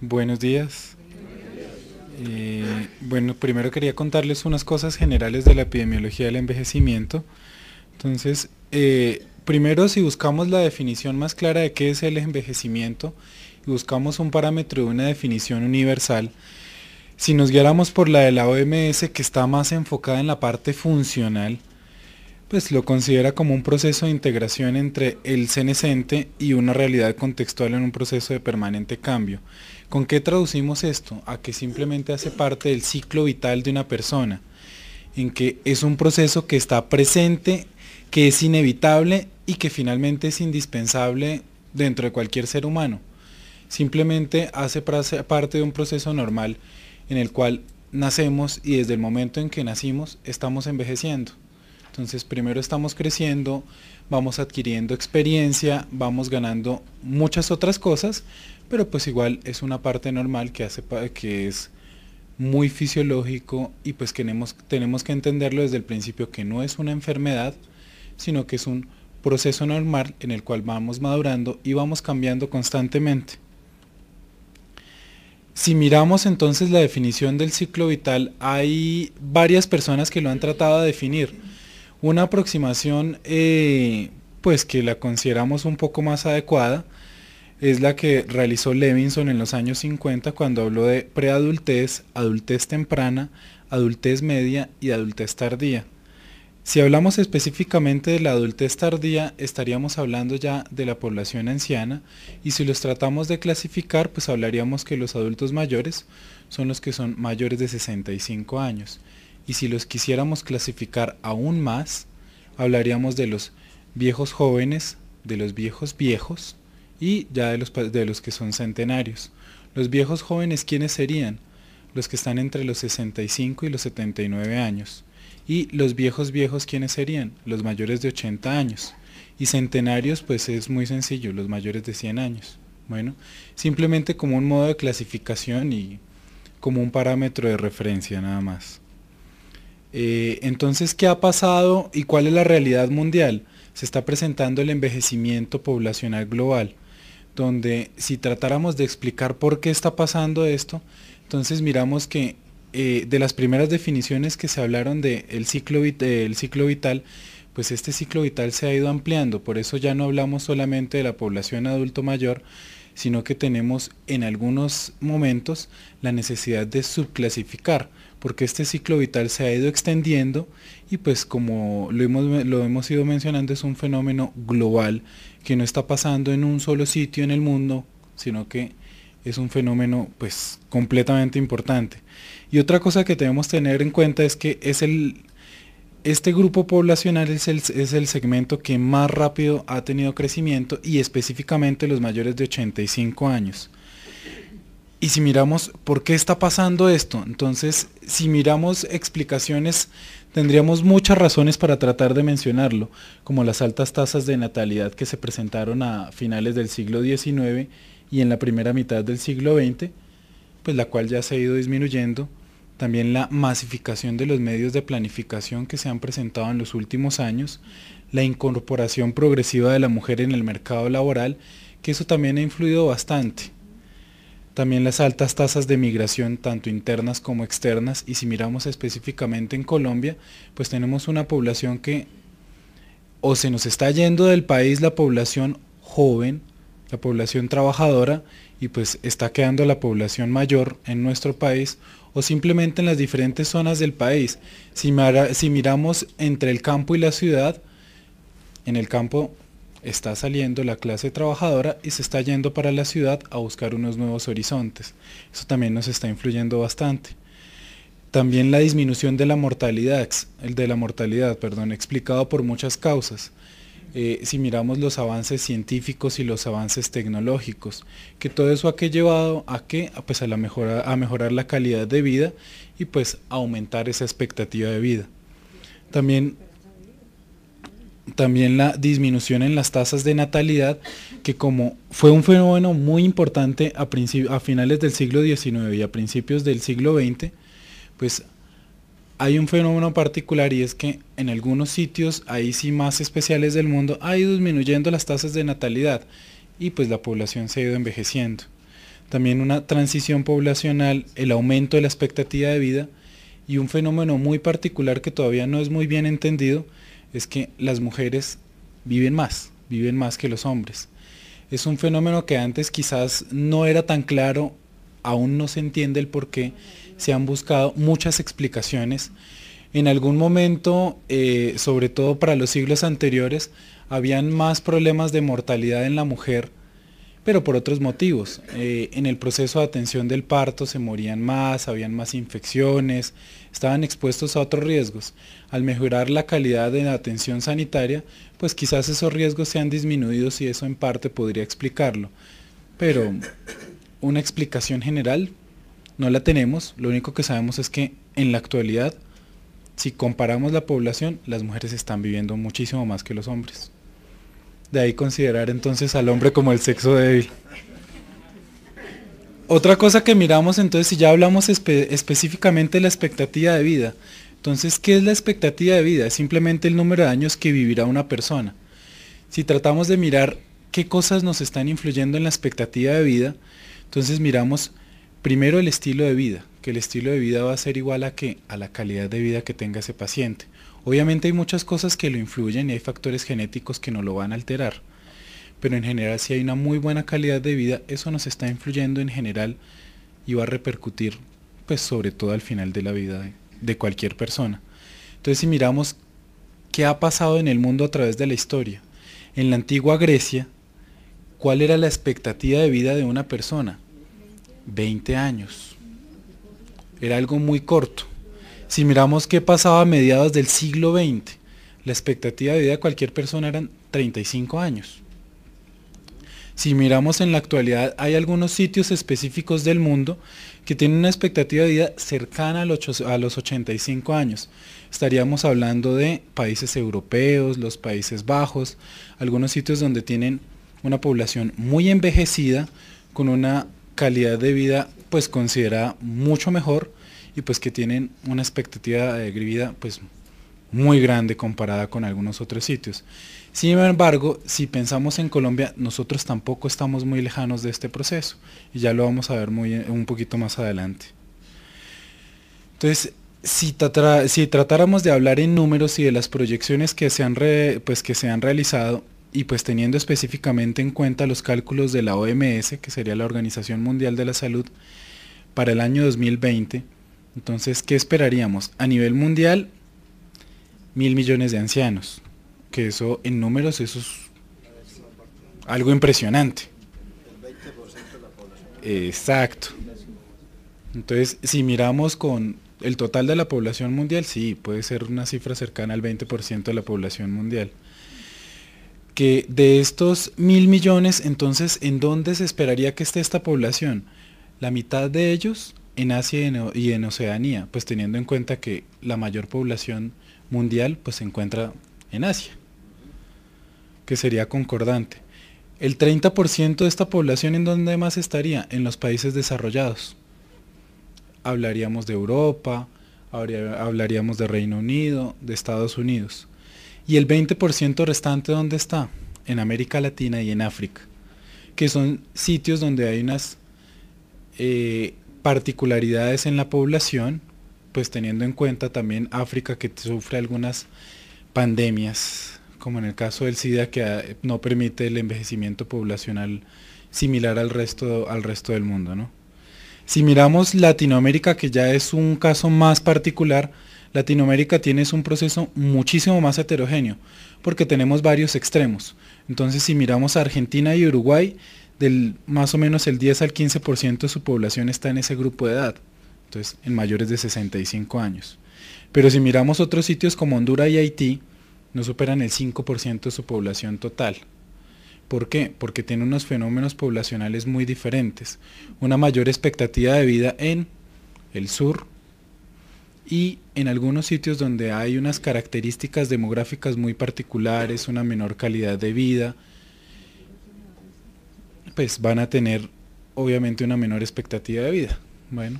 Buenos días. Eh, bueno, primero quería contarles unas cosas generales de la epidemiología del envejecimiento. Entonces, eh, primero si buscamos la definición más clara de qué es el envejecimiento buscamos un parámetro de una definición universal, si nos guiáramos por la de la OMS que está más enfocada en la parte funcional, pues lo considera como un proceso de integración entre el senescente y una realidad contextual en un proceso de permanente cambio. ¿Con qué traducimos esto? A que simplemente hace parte del ciclo vital de una persona, en que es un proceso que está presente, que es inevitable y que finalmente es indispensable dentro de cualquier ser humano. Simplemente hace parte de un proceso normal en el cual nacemos y desde el momento en que nacimos estamos envejeciendo. Entonces primero estamos creciendo, vamos adquiriendo experiencia, vamos ganando muchas otras cosas, pero pues igual es una parte normal que hace que es muy fisiológico y pues tenemos que entenderlo desde el principio que no es una enfermedad, sino que es un proceso normal en el cual vamos madurando y vamos cambiando constantemente. Si miramos entonces la definición del ciclo vital, hay varias personas que lo han tratado de definir una aproximación eh, pues que la consideramos un poco más adecuada es la que realizó Levinson en los años 50 cuando habló de preadultez, adultez temprana, adultez media y adultez tardía. Si hablamos específicamente de la adultez tardía, estaríamos hablando ya de la población anciana y si los tratamos de clasificar, pues hablaríamos que los adultos mayores son los que son mayores de 65 años y si los quisiéramos clasificar aún más, hablaríamos de los viejos jóvenes, de los viejos viejos y ya de los, que son centenarios. Los viejos jóvenes, ¿quiénes serían? Los que están entre los 65 y los 79 años. Y los viejos viejos, ¿quiénes serían? Los mayores de 80 años. Y centenarios, pues es muy sencillo, los mayores de 100 años. Bueno, simplemente como un modo de clasificación y como un parámetro de referencia nada más. Eh, entonces, ¿qué ha pasado y cuál es la realidad mundial? Se está presentando el envejecimiento poblacional global, donde si tratáramos de explicar por qué está pasando esto, entonces miramos que eh, de las primeras definiciones que se hablaron del ciclo, ciclo vital, pues este ciclo vital se ha ido ampliando, por eso ya no hablamos solamente de la población adulto mayor, sino que tenemos en algunos momentos la necesidad de subclasificar, porque este ciclo vital se ha ido extendiendo y pues como lo hemos, lo hemos ido mencionando es un fenómeno global que no está pasando en un solo sitio en el mundo, sino que es un fenómeno pues completamente importante. Y otra cosa que debemos tener en cuenta es que es el este grupo poblacional es el, segmento que más rápido ha tenido crecimiento y específicamente los mayores de 85 años. Y si miramos por qué está pasando esto, entonces si miramos explicaciones, tendríamos muchas razones para tratar de mencionarlo, como las altas tasas de natalidad que se presentaron a finales del siglo XIX y en la primera mitad del siglo XX, pues la cual ya se ha ido disminuyendo también la masificación de los medios de planificación que se han presentado en los últimos años, la incorporación progresiva de la mujer en el mercado laboral, que eso también ha influido bastante. También las altas tasas de migración, tanto internas como externas, y si miramos específicamente en Colombia, pues tenemos una población que o se nos está yendo del país la población joven, la población trabajadora, y pues está quedando la población mayor en nuestro país o simplemente en las diferentes zonas del país. Si, miramos entre el campo y la ciudad, en el campo está saliendo la clase trabajadora y se está yendo para la ciudad a buscar unos nuevos horizontes. Eso también nos está influyendo bastante. También la disminución de la mortalidad, el de la mortalidad, perdón, explicado por muchas causas. Eh, si miramos los avances científicos y los avances tecnológicos, que todo eso ha llevado a que, pues a, la mejora, a mejorar la calidad de vida y pues aumentar esa expectativa de vida. También también la disminución en las tasas de natalidad, que como fue un fenómeno muy importante a, a finales del siglo XIX y a principios del siglo XX, pues hay un fenómeno particular y es que en algunos sitios, ahí sí más especiales del mundo, ha ido disminuyendo las tasas de natalidad y pues la población se ha ido envejeciendo. También una transición poblacional, el aumento de la expectativa de vida y un fenómeno muy particular que todavía no es muy bien entendido es que las mujeres viven más, viven más que los hombres. Es un fenómeno que antes quizás no era tan claro, aún no se entiende el por qué se han buscado muchas explicaciones. En algún momento, eh, sobre todo para los siglos anteriores, habían más problemas de mortalidad en la mujer, pero por otros motivos. Eh, en el proceso de atención del parto se morían más, habían más infecciones, estaban expuestos a otros riesgos. Al mejorar la calidad de la atención sanitaria, pues quizás esos riesgos se han disminuido y eso en parte podría explicarlo. Pero una explicación general no la tenemos, lo único que sabemos es que en la actualidad, si comparamos la población, las mujeres están viviendo muchísimo más que los hombres. De ahí considerar entonces al hombre como el sexo débil. Otra cosa que miramos entonces, si ya hablamos específicamente de la expectativa de vida, entonces, ¿qué es la expectativa de vida? Es simplemente el número de años que vivirá una persona. Si tratamos de mirar qué cosas nos están influyendo en la expectativa de vida, entonces miramos Primero el estilo de vida, que el estilo de vida va a ser igual a que a la calidad de vida que tenga ese paciente. Obviamente hay muchas cosas que lo influyen y hay factores genéticos que no lo van a alterar. Pero en general si hay una muy buena calidad de vida, eso nos está influyendo en general y va a repercutir pues sobre todo al final de la vida de, de cualquier persona. Entonces si miramos qué ha pasado en el mundo a través de la historia, en la antigua Grecia, ¿cuál era la expectativa de vida de una persona? 20 años. Era algo muy corto. Si miramos qué pasaba a mediados del siglo XX, la expectativa de vida de cualquier persona eran 35 años. Si miramos en la actualidad, hay algunos sitios específicos del mundo que tienen una expectativa de vida cercana a los, a los 85 años. Estaríamos hablando de países europeos, los Países Bajos, algunos sitios donde tienen una población muy envejecida con una calidad de vida pues considerada mucho mejor y pues que tienen una expectativa de vida pues muy grande comparada con algunos otros sitios. Sin embargo, si pensamos en Colombia, nosotros tampoco estamos muy lejanos de este proceso y ya lo vamos a ver muy, un poquito más adelante. Entonces, si, si tratáramos de hablar en números y de las proyecciones que se han, pues que se han realizado, y pues teniendo específicamente en cuenta los cálculos de la OMS, que sería la Organización Mundial de la Salud, para el año 2020, entonces, ¿qué esperaríamos? A nivel mundial, mil millones de ancianos, que eso en números eso es algo impresionante. Exacto. Entonces, si miramos con el total de la población mundial, sí, puede ser una cifra cercana al 20% de la población mundial que de estos mil millones, entonces, ¿en dónde se esperaría que esté esta población? La mitad de ellos en Asia y en, Oceanía, pues teniendo en cuenta que la mayor población mundial pues se encuentra en Asia, que sería concordante. El 30% de esta población en dónde más estaría, en los países desarrollados. Hablaríamos de Europa, hablaríamos de Reino Unido, de Estados Unidos. ¿Y el 20% restante dónde está? En América Latina y en África, que son sitios donde hay unas eh, particularidades en la población, pues teniendo en cuenta también África que sufre algunas pandemias, como en el caso del SIDA que ah, no permite el envejecimiento poblacional similar al resto, al resto del mundo. ¿no? Si miramos Latinoamérica, que ya es un caso más particular, Latinoamérica tienes un proceso muchísimo más heterogéneo, porque tenemos varios extremos. Entonces, si miramos a Argentina y Uruguay, del más o menos el 10 al 15% de su población está en ese grupo de edad, entonces en mayores de 65 años. Pero si miramos otros sitios como Honduras y Haití, no superan el 5% de su población total. ¿Por qué? Porque tiene unos fenómenos poblacionales muy diferentes. Una mayor expectativa de vida en el sur, y en algunos sitios donde hay unas características demográficas muy particulares, una menor calidad de vida, pues van a tener obviamente una menor expectativa de vida. Bueno,